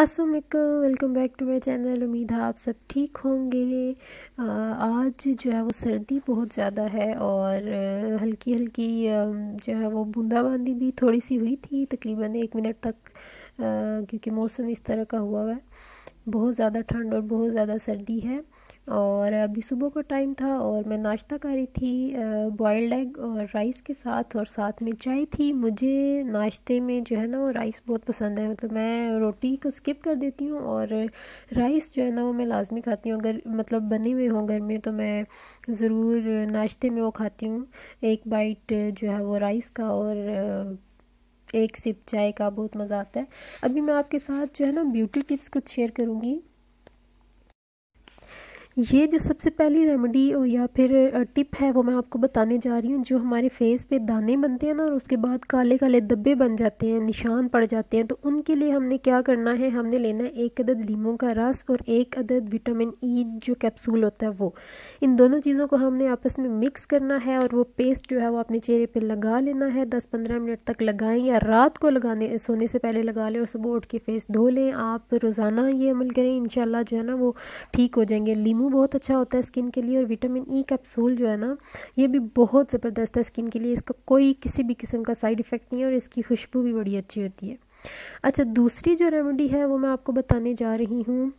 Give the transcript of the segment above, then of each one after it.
असलकम welcome back to my channel उम्मीद है आप सब ठीक होंगे आज जो है वो सर्दी बहुत ज़्यादा है और हल्की हल्की जो है वो बूंदाबांदी भी थोड़ी सी हुई थी तकरीबन एक मिनट तक क्योंकि मौसम इस तरह का हुआ हुआ है बहुत ज़्यादा ठंड और बहुत ज़्यादा सर्दी है और अभी सुबह का टाइम था और मैं नाश्ता कर रही थी बॉयल्ड एग और राइस के साथ और साथ में चाय थी मुझे नाश्ते में जो है ना वो राइस बहुत पसंद है मतलब मैं रोटी को स्किप कर देती हूँ और राइस जो है ना वो मैं लाजमी खाती हूँ अगर मतलब बने हुए हों घर में तो मैं ज़रूर नाश्ते में वो खाती हूँ एक बाइट जो है वो राइस का और एक सिप चाय का बहुत मज़ा आता है अभी मैं आपके साथ जो है ना ब्यूटी टिप्स कुछ शेयर करूँगी ये जो सबसे पहली रेमेडी या फिर टिप है वो मैं आपको बताने जा रही हूँ जो हमारे फेस पे दाने बनते हैं ना और उसके बाद काले काले धब्बे बन जाते हैं निशान पड़ जाते हैं तो उनके लिए हमने क्या करना है हमने लेना है एक अदद लीमू का रस और एक अदद विटामिन ई e जो कैप्सूल होता है वो इन दोनों चीज़ों को हमने आपस में मिक्स करना है और वो पेस्ट जो है वो अपने चेहरे पर लगा लेना है दस पंद्रह मिनट तक लगाएँ या रात को लगाने सोने से पहले लगा लें और सुबह उठ के फेस धो लें आप रोज़ाना ये अमल करें इन जो है ना वो ठीक हो जाएंगे लीमू समूह बहुत अच्छा होता है स्किन के लिए और विटामिन ई e कैप्सूल जो है ना ये भी बहुत ज़बरदस्त है स्किन के लिए इसका कोई किसी भी किस्म का साइड इफ़ेक्ट नहीं है और इसकी खुशबू भी बड़ी अच्छी होती है अच्छा दूसरी जो रेमेडी है वो मैं आपको बताने जा रही हूँ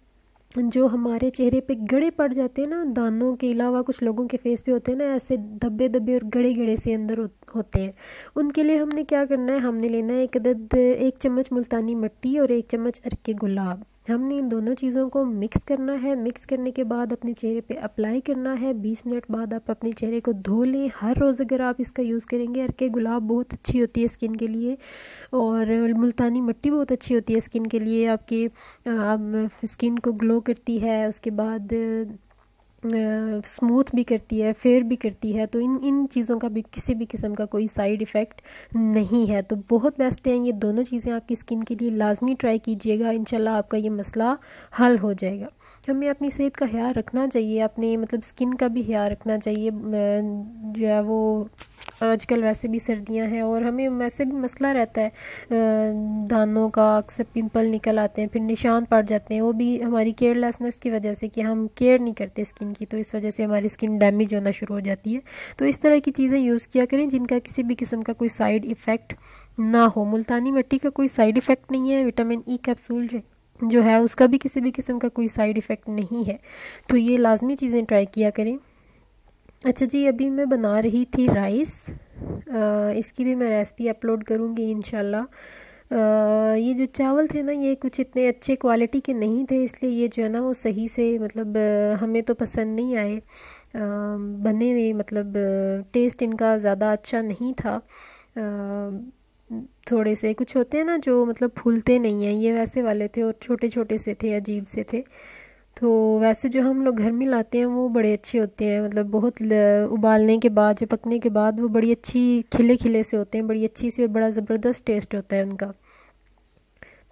जो हमारे चेहरे पे गड़े पड़ जाते हैं ना दानों के अलावा कुछ लोगों के फेस पे होते हैं ना ऐसे धब्बे धब्बे और गड़े गड़े से अंदर होते हैं उनके लिए हमने क्या करना है हमने लेना है एक अदद एक चम्मच मुल्तानी मिट्टी और एक चम्मच अरके गुलाब हमने इन दोनों चीज़ों को मिक्स करना है मिक्स करने के बाद अपने चेहरे पे अप्लाई करना है 20 मिनट बाद आप अपने चेहरे को धो लें हर रोज़ अगर आप इसका यूज़ करेंगे हर के गुलाब बहुत अच्छी होती है स्किन के लिए और मुल्तानी मिट्टी बहुत अच्छी होती है स्किन के लिए आपके आप स्किन को ग्लो करती है उसके बाद स्मूथ भी करती है फेयर भी करती है तो इन इन चीज़ों का भी किसी भी किस्म का कोई साइड इफ़ेक्ट नहीं है तो बहुत बेस्ट है ये दोनों चीज़ें आपकी स्किन के लिए लाजमी ट्राई कीजिएगा इन आपका ये मसला हल हो जाएगा हमें अपनी सेहत का ख्याल रखना चाहिए अपने मतलब स्किन का भी ख्याल रखना चाहिए जो है वो आजकल वैसे भी सर्दियां हैं और हमें वैसे भी मसला रहता है दानों का अक्सर पिंपल निकल आते हैं फिर निशान पड़ जाते हैं वो भी हमारी केयरलेसनेस की वजह से कि हम केयर नहीं करते स्किन की तो इस वजह से हमारी स्किन डैमेज होना शुरू हो जाती है तो इस तरह की चीज़ें यूज़ किया करें जिनका किसी भी किस्म का कोई साइड इफ़ेक्ट ना हो मुल्तानी मिट्टी का कोई साइड इफ़ेक्ट नहीं है विटामिन ई कैप्सूल जो है उसका भी किसी भी किस्म का कोई साइड इफ़ेक्ट नहीं है तो ये लाजमी चीज़ें ट्राई किया करें अच्छा जी अभी मैं बना रही थी राइस इसकी भी मैं रेसिपी अपलोड करूँगी इन ये जो चावल थे ना ये कुछ इतने अच्छे क्वालिटी के नहीं थे इसलिए ये जो है ना वो सही से मतलब हमें तो पसंद नहीं आए बने हुए मतलब टेस्ट इनका ज़्यादा अच्छा नहीं था थोड़े से कुछ होते हैं ना जो मतलब फूलते नहीं हैं ये वैसे वाले थे और छोटे छोटे से थे अजीब से थे तो वैसे जो हम लोग घर में लाते हैं वो बड़े अच्छे होते हैं मतलब बहुत उबालने के बाद या पकने के बाद वो बड़ी अच्छी खिले खिले से होते हैं बड़ी अच्छी सी और बड़ा ज़बरदस्त टेस्ट होता है उनका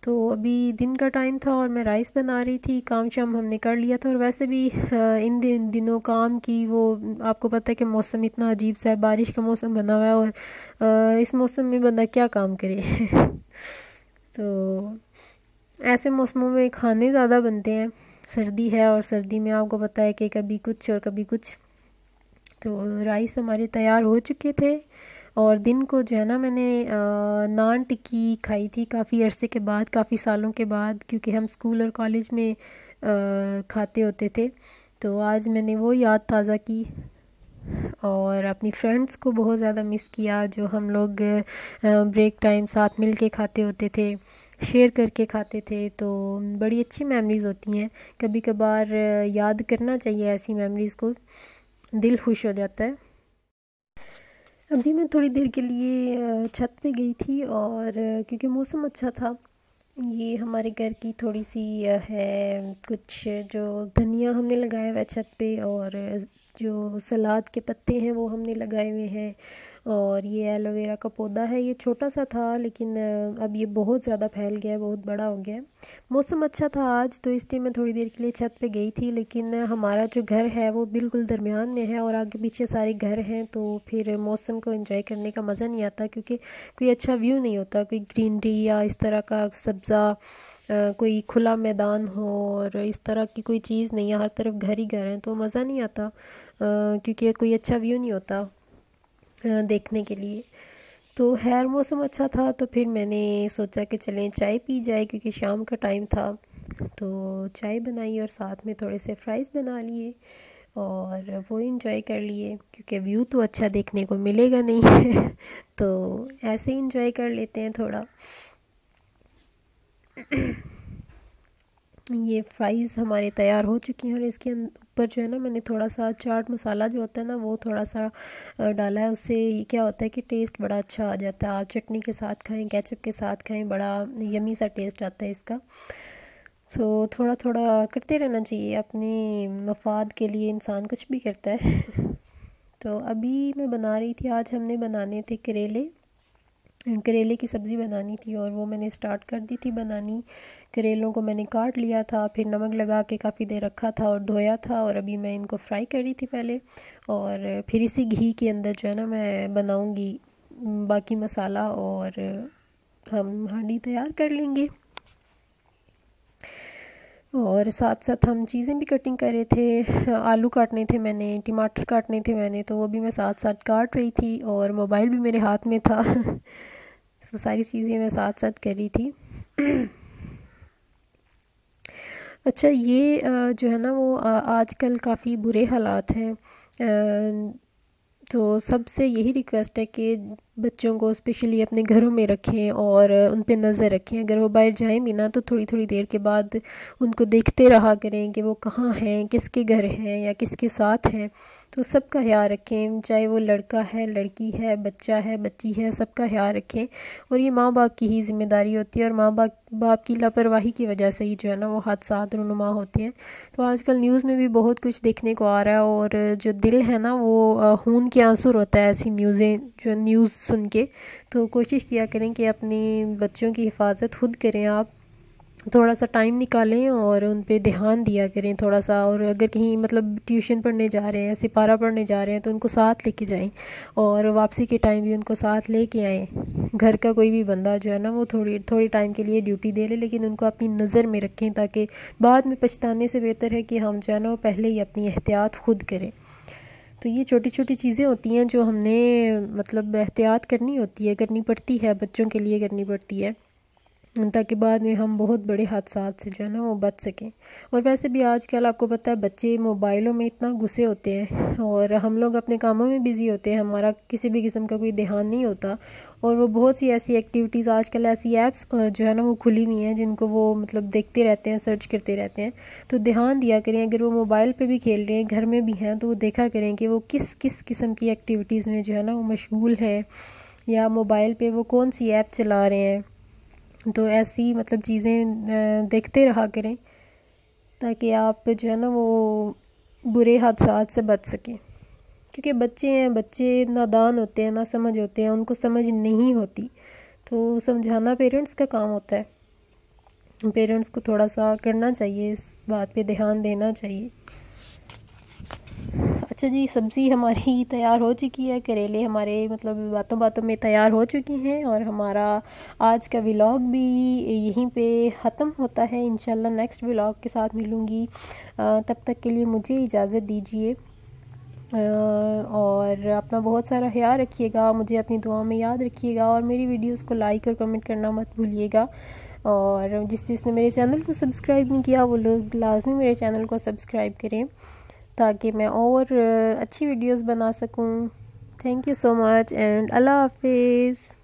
तो अभी दिन का टाइम था और मैं राइस बना रही थी काम शाम हमने कर लिया था और वैसे भी इन दिन दिनों काम की वो आपको पता है कि मौसम इतना अजीब सा है बारिश का मौसम बना हुआ है और इस मौसम में बंदा क्या काम करे तो ऐसे मौसमों में खाने ज़्यादा बनते हैं सर्दी है और सर्दी में आपको पता है कि कभी कुछ और कभी कुछ तो राइस हमारे तैयार हो चुके थे और दिन को जो है ना मैंने नान टिक्की खाई थी काफ़ी अरसे के बाद काफ़ी सालों के बाद क्योंकि हम स्कूल और कॉलेज में आ, खाते होते थे तो आज मैंने वो याद ताज़ा की और अपनी फ्रेंड्स को बहुत ज़्यादा मिस किया जो हम लोग ब्रेक टाइम साथ मिल के खाते होते थे शेयर करके खाते थे तो बड़ी अच्छी मेमोरीज़ होती हैं कभी कभार याद करना चाहिए ऐसी मेमोरीज़ को दिल खुश हो जाता है अभी मैं थोड़ी देर के लिए छत पे गई थी और क्योंकि मौसम अच्छा था ये हमारे घर की थोड़ी सी है कुछ जो धनिया हमने लगाया हुआ है छत पे और जो सलाद के पत्ते हैं वो हमने लगाए हुए हैं और ये एलोवेरा का पौधा है ये छोटा सा था लेकिन अब ये बहुत ज़्यादा फैल गया है बहुत बड़ा हो गया है मौसम अच्छा था आज तो इसलिए मैं थोड़ी देर के लिए छत पे गई थी लेकिन हमारा जो घर है वो बिल्कुल दरमियान में है और आगे पीछे सारे घर हैं तो फिर मौसम को इन्जॉय करने का मज़ा नहीं आता क्योंकि कोई अच्छा व्यू नहीं होता कोई ग्रीनरी या इस तरह का सब्ज़ा कोई खुला मैदान हो और इस तरह की कोई चीज़ नहीं है हर तरफ घर ही घर हैं तो मज़ा नहीं आता क्योंकि कोई अच्छा व्यू नहीं होता देखने के लिए तो हैर मौसम अच्छा था तो फिर मैंने सोचा कि चलें चाय पी जाए क्योंकि शाम का टाइम था तो चाय बनाई और साथ में थोड़े से फ्राइज़ बना लिए और वो इन्जॉय कर लिए क्योंकि व्यू तो अच्छा देखने को मिलेगा नहीं है तो ऐसे इन्जॉय कर लेते हैं थोड़ा ये फ्राइज़ हमारे तैयार हो चुकी हैं और इसके अं-, ऊपर जो है ना मैंने थोड़ा सा चाट मसाला जो होता है ना वो थोड़ा सा डाला है उससे क्या होता है कि टेस्ट बड़ा अच्छा आ जाता है आप चटनी के साथ खाएं कैचअप के साथ खाएं बड़ा यमी सा टेस्ट आता है इसका सो so, थोड़ा थोड़ा करते रहना चाहिए अपने मफाद के लिए इंसान कुछ भी करता है तो अभी मैं बना रही थी आज हमने बनाने थे करेले करेले की सब्ज़ी बनानी थी और वो मैंने स्टार्ट कर दी थी बनानी करेलों को मैंने काट लिया था फिर नमक लगा के काफ़ी देर रखा था और धोया था और अभी मैं इनको फ्राई करी थी पहले और फिर इसी घी के अंदर जो है ना मैं बनाऊँगी बाकी मसाला और हम हांडी तैयार कर लेंगे और साथ साथ हम चीज़ें भी कटिंग कर रहे थे आलू काटने थे मैंने टमाटर काटने थे मैंने तो वो भी मैं साथ साथ काट रही थी और मोबाइल भी मेरे हाथ में था तो सारी चीज़ें मैं साथ साथ कर रही थी अच्छा ये जो है ना वो आजकल काफ़ी बुरे हालात हैं तो सबसे यही रिक्वेस्ट है कि बच्चों को स्पेशली अपने घरों में रखें और उन पर नज़र रखें अगर वो बाहर जाएं भी ना तो थोड़ी थोड़ी देर के बाद उनको देखते रहा करें कि वो कहाँ हैं किसके घर हैं या किसके साथ हैं तो सबका ख्याल रखें चाहे वो लड़का है लड़की है बच्चा है बच्ची है सबका ख्याल रखें और ये माँ बाप की ही जिम्मेदारी होती है और माँ बाप बाप की लापरवाही की वजह से ही जो है ना वो हादसा रनुमा होते हैं तो आजकल न्यूज़ में भी बहुत कुछ देखने को आ रहा है और जो दिल है ना वो खून के आंसू होता है ऐसी न्यूज़ें जो न्यूज़ सुन के तो कोशिश किया करें कि अपने बच्चों की हिफाजत खुद करें आप थोड़ा सा टाइम निकालें और उन पर ध्यान दिया करें थोड़ा सा और अगर कहीं मतलब ट्यूशन पढ़ने जा रहे हैं सिपारा पढ़ने जा रहे हैं तो उनको साथ लेके जाएं और वापसी के टाइम भी उनको साथ लेके आएं घर का कोई भी बंदा जो है ना वो थोड़ी थोड़ी टाइम के लिए ड्यूटी दे ले, लेकिन उनको अपनी नज़र में रखें ताकि बाद में पछताने से बेहतर है कि हम जो है ना वो पहले ही अपनी एहतियात खुद करें तो ये छोटी छोटी चीज़ें होती हैं जो हमने मतलब एहतियात करनी होती है करनी पड़ती है बच्चों के लिए करनी पड़ती है ताकि बाद में हम बहुत बड़े हादसा से जो है ना वो बच सकें और वैसे भी आजकल आपको पता है बच्चे मोबाइलों में इतना घुसे होते हैं और हम लोग अपने कामों में बिज़ी होते हैं हमारा किसी भी किस्म का कोई ध्यान नहीं होता और वो बहुत सी ऐसी एक्टिविटीज़ आजकल ऐसी ऐप्स जो है ना वो खुली हुई हैं जिनको वो मतलब देखते रहते हैं सर्च करते रहते हैं तो ध्यान दिया करें अगर वो मोबाइल पर भी खेल रहे हैं घर में भी हैं तो वो देखा करें कि वो किस किस किस्म की एक्टिविटीज़ में जो है ना वो मशगूल हैं या मोबाइल पे वो कौन सी ऐप चला रहे हैं तो ऐसी मतलब चीज़ें देखते रहा करें ताकि आप जो है ना वो बुरे हादसा से बच सकें क्योंकि बच्चे हैं बच्चे नादान होते हैं ना समझ होते हैं उनको समझ नहीं होती तो समझाना पेरेंट्स का काम होता है पेरेंट्स को थोड़ा सा करना चाहिए इस बात पे ध्यान देना चाहिए अच्छा जी सब्ज़ी हमारी तैयार हो चुकी है करेले हमारे मतलब बातों बातों में तैयार हो चुकी हैं और हमारा आज का व्लॉग भी यहीं पे ख़त्म होता है इन नेक्स्ट व्लॉग के साथ मिलूँगी तब तक के लिए मुझे इजाज़त दीजिए और अपना बहुत सारा ख्याल रखिएगा मुझे अपनी दुआ में याद रखिएगा और मेरी वीडियोस को लाइक और कमेंट करना मत भूलिएगा और जिस जिसने मेरे चैनल को सब्सक्राइब नहीं किया वो लोग लाजमी मेरे चैनल को सब्सक्राइब करें ताकि मैं और अच्छी वीडियोस बना सकूं thank you so much and अल्लाह हाफिज़